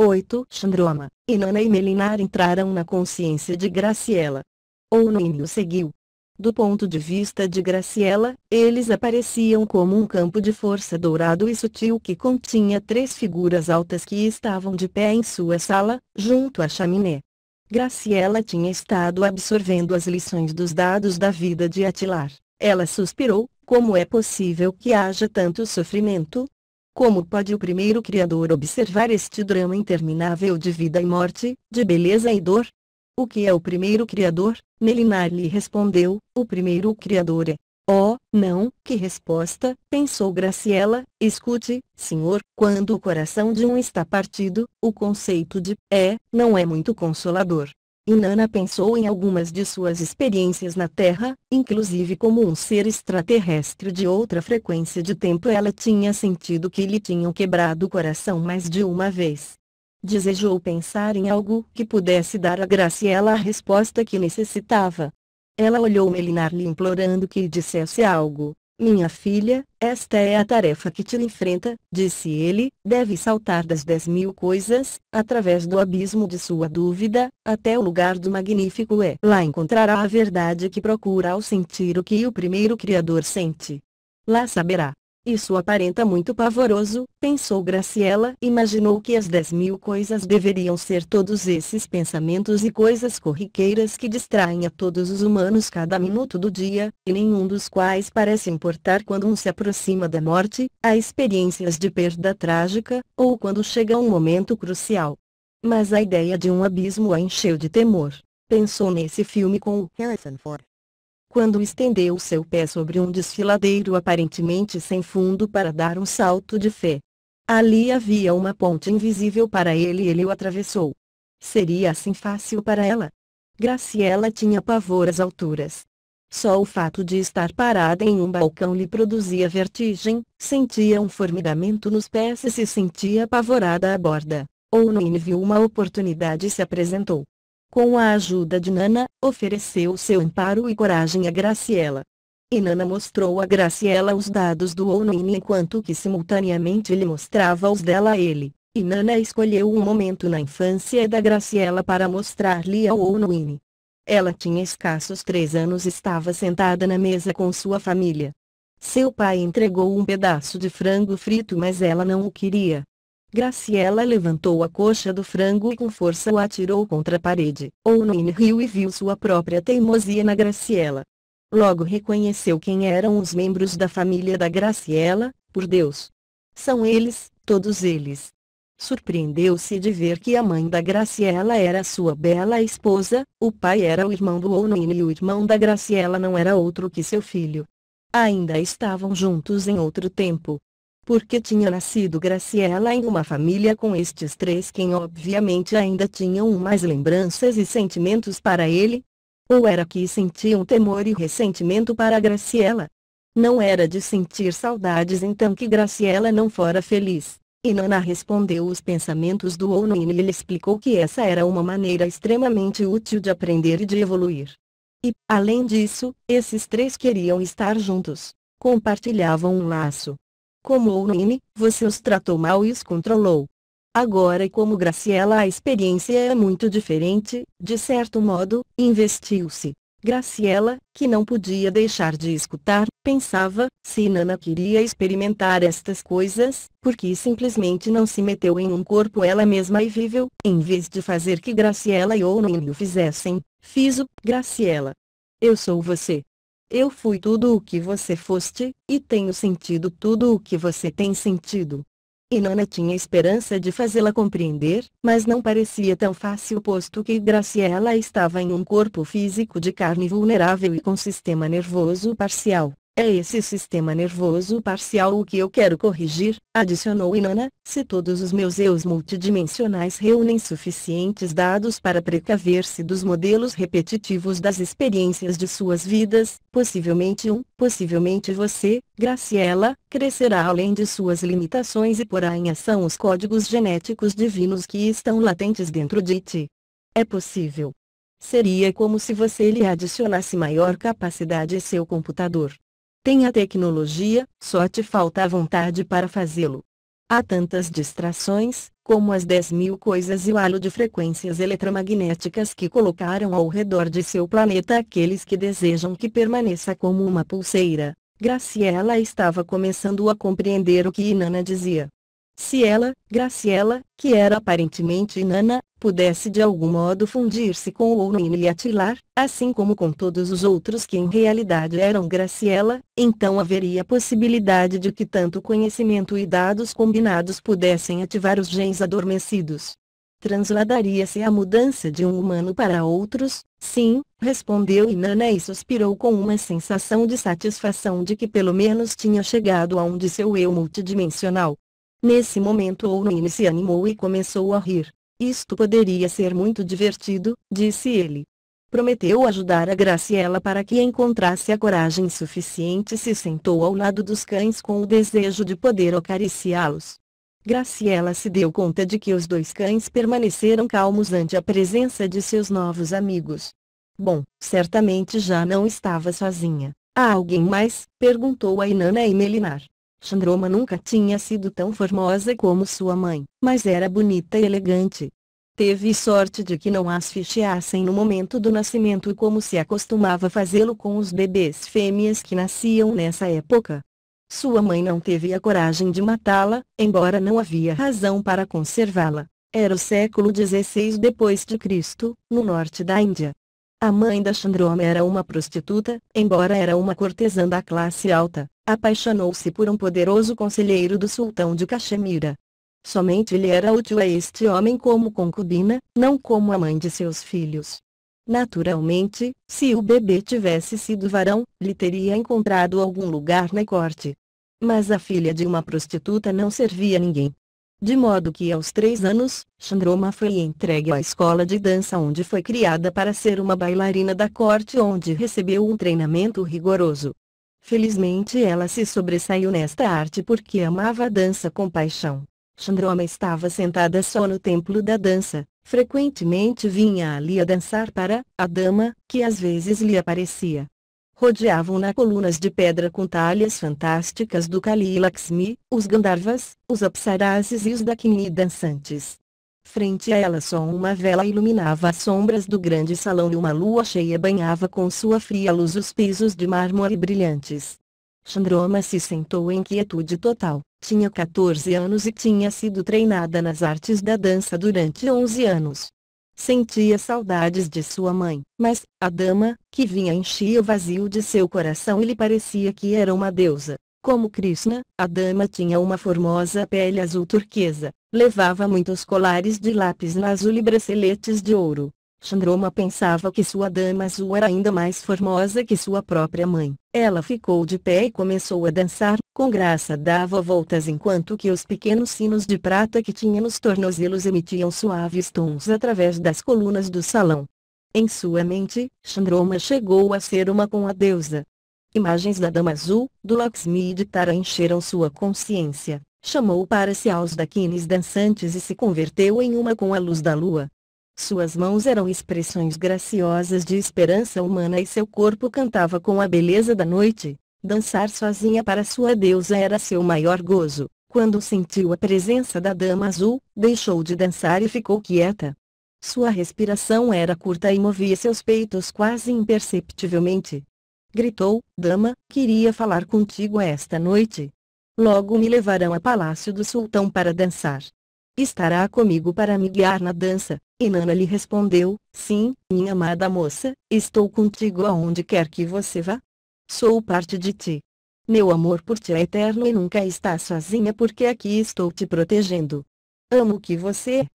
8. Chandroma, Inanna e Melinar entraram na consciência de Graciela. Onoine o seguiu. Do ponto de vista de Graciela, eles apareciam como um campo de força dourado e sutil que continha três figuras altas que estavam de pé em sua sala, junto à chaminé. Graciela tinha estado absorvendo as lições dos dados da vida de Atilar. Ela suspirou, como é possível que haja tanto sofrimento, como pode o primeiro criador observar este drama interminável de vida e morte, de beleza e dor? O que é o primeiro criador? Melinar lhe respondeu, o primeiro criador é. Oh, não, que resposta, pensou Graciela, escute, senhor, quando o coração de um está partido, o conceito de é, não é muito consolador. E Nana pensou em algumas de suas experiências na Terra, inclusive como um ser extraterrestre de outra frequência de tempo ela tinha sentido que lhe tinham quebrado o coração mais de uma vez. Desejou pensar em algo que pudesse dar a Graciela a resposta que necessitava. Ela olhou Melinar lhe implorando que dissesse algo. Minha filha, esta é a tarefa que te enfrenta, disse ele, deve saltar das dez mil coisas, através do abismo de sua dúvida, até o lugar do magnífico é. Lá encontrará a verdade que procura ao sentir o que o primeiro Criador sente. Lá saberá, isso aparenta muito pavoroso, pensou Graciela. Imaginou que as dez mil coisas deveriam ser todos esses pensamentos e coisas corriqueiras que distraem a todos os humanos cada minuto do dia, e nenhum dos quais parece importar quando um se aproxima da morte, a experiências de perda trágica, ou quando chega um momento crucial. Mas a ideia de um abismo a encheu de temor. Pensou nesse filme com Harrison Ford quando estendeu seu pé sobre um desfiladeiro aparentemente sem fundo para dar um salto de fé. Ali havia uma ponte invisível para ele e ele o atravessou. Seria assim fácil para ela? Graciela tinha pavor às alturas. Só o fato de estar parada em um balcão lhe produzia vertigem, sentia um formigamento nos pés e se sentia apavorada à borda. Ou O'Neill viu uma oportunidade e se apresentou com a ajuda de Nana, ofereceu seu amparo e coragem a Graciela. E Nana mostrou a Graciela os dados do Onin enquanto que simultaneamente lhe mostrava os dela a ele. E Nana escolheu um momento na infância da Graciela para mostrar-lhe ao Onuini. Ela tinha escassos três anos e estava sentada na mesa com sua família. Seu pai entregou um pedaço de frango frito mas ela não o queria. Graciela levantou a coxa do frango e com força o atirou contra a parede. Owen riu e viu sua própria teimosia na Graciela. Logo reconheceu quem eram os membros da família da Graciela, por Deus. São eles, todos eles. Surpreendeu-se de ver que a mãe da Graciela era sua bela esposa, o pai era o irmão do Owen e o irmão da Graciela não era outro que seu filho. Ainda estavam juntos em outro tempo porque tinha nascido Graciela em uma família com estes três quem obviamente ainda tinham mais lembranças e sentimentos para ele. Ou era que sentiam temor e ressentimento para Graciela? Não era de sentir saudades então que Graciela não fora feliz. E Nana respondeu os pensamentos do Owen e lhe explicou que essa era uma maneira extremamente útil de aprender e de evoluir. E, além disso, esses três queriam estar juntos. Compartilhavam um laço, como o Nini, você os tratou mal e os controlou. Agora como Graciela a experiência é muito diferente, de certo modo, investiu-se. Graciela, que não podia deixar de escutar, pensava, se Nana queria experimentar estas coisas, porque simplesmente não se meteu em um corpo ela mesma e viveu, em vez de fazer que Graciela e Nini o fizessem, fiz o, Graciela. Eu sou você. Eu fui tudo o que você foste, e tenho sentido tudo o que você tem sentido. Inona tinha esperança de fazê-la compreender, mas não parecia tão fácil posto que Graciela estava em um corpo físico de carne vulnerável e com sistema nervoso parcial. É esse sistema nervoso parcial o que eu quero corrigir, adicionou Inanna, se todos os meus eus multidimensionais reúnem suficientes dados para precaver-se dos modelos repetitivos das experiências de suas vidas, possivelmente um, possivelmente você, Graciela, crescerá além de suas limitações e porá em ação os códigos genéticos divinos que estão latentes dentro de ti. É possível. Seria como se você lhe adicionasse maior capacidade a seu computador. Tem a tecnologia, só te falta a vontade para fazê-lo. Há tantas distrações, como as 10 mil coisas e o halo de frequências eletromagnéticas que colocaram ao redor de seu planeta aqueles que desejam que permaneça como uma pulseira. Graciela estava começando a compreender o que Inanna dizia. Se ela, Graciela, que era aparentemente inana, pudesse de algum modo fundir-se com o Ounine e Atilar, assim como com todos os outros que em realidade eram Graciela, então haveria possibilidade de que tanto conhecimento e dados combinados pudessem ativar os genes adormecidos. Transladaria-se a mudança de um humano para outros? Sim, respondeu Inanna e suspirou com uma sensação de satisfação de que pelo menos tinha chegado a um de seu eu multidimensional. Nesse momento Owen se animou e começou a rir. Isto poderia ser muito divertido, disse ele. Prometeu ajudar a Graciela para que encontrasse a coragem suficiente e se sentou ao lado dos cães com o desejo de poder acariciá-los. Graciela se deu conta de que os dois cães permaneceram calmos ante a presença de seus novos amigos. Bom, certamente já não estava sozinha. Há alguém mais? perguntou a Inanna e Melinar. Chandroma nunca tinha sido tão formosa como sua mãe, mas era bonita e elegante. Teve sorte de que não asfixiassem no momento do nascimento como se acostumava fazê-lo com os bebês fêmeas que nasciam nessa época. Sua mãe não teve a coragem de matá-la, embora não havia razão para conservá-la. Era o século XVI depois de Cristo, no norte da Índia. A mãe da Chandroma era uma prostituta, embora era uma cortesã da classe alta apaixonou-se por um poderoso conselheiro do sultão de Cachemira. Somente ele era útil a este homem como concubina, não como a mãe de seus filhos. Naturalmente, se o bebê tivesse sido varão, lhe teria encontrado algum lugar na corte. Mas a filha de uma prostituta não servia a ninguém. De modo que aos três anos, Chandroma foi entregue à escola de dança onde foi criada para ser uma bailarina da corte onde recebeu um treinamento rigoroso. Felizmente ela se sobressaiu nesta arte porque amava a dança com paixão. Chandroma estava sentada só no templo da dança, frequentemente vinha ali a dançar para a dama, que às vezes lhe aparecia. Rodeavam-na colunas de pedra com talhas fantásticas do Kali Lakshmi, os Gandharvas, os Apsarases e os Dakini dançantes. Frente a ela só uma vela iluminava as sombras do grande salão e uma lua cheia banhava com sua fria luz os pisos de mármore brilhantes. Chandroma se sentou em quietude total, tinha 14 anos e tinha sido treinada nas artes da dança durante 11 anos. Sentia saudades de sua mãe, mas, a dama, que vinha enchia o vazio de seu coração e lhe parecia que era uma deusa. Como Krishna, a dama tinha uma formosa pele azul turquesa, levava muitos colares de lápis na azul e braceletes de ouro. Chandroma pensava que sua dama azul era ainda mais formosa que sua própria mãe. Ela ficou de pé e começou a dançar, com graça dava voltas enquanto que os pequenos sinos de prata que tinha nos tornozelos emitiam suaves tons através das colunas do salão. Em sua mente, Chandroma chegou a ser uma com a deusa, Imagens da Dama Azul, do Locksmith Tara encheram sua consciência, chamou para si aos daquines dançantes e se converteu em uma com a luz da lua. Suas mãos eram expressões graciosas de esperança humana e seu corpo cantava com a beleza da noite. Dançar sozinha para sua deusa era seu maior gozo. Quando sentiu a presença da Dama Azul, deixou de dançar e ficou quieta. Sua respiração era curta e movia seus peitos quase imperceptivelmente gritou: Dama, queria falar contigo esta noite. Logo me levarão a palácio do sultão para dançar. Estará comigo para me guiar na dança. E Nana lhe respondeu: Sim, minha amada moça, estou contigo aonde quer que você vá. Sou parte de ti. Meu amor por ti é eterno e nunca está sozinha porque aqui estou te protegendo. Amo o que você é,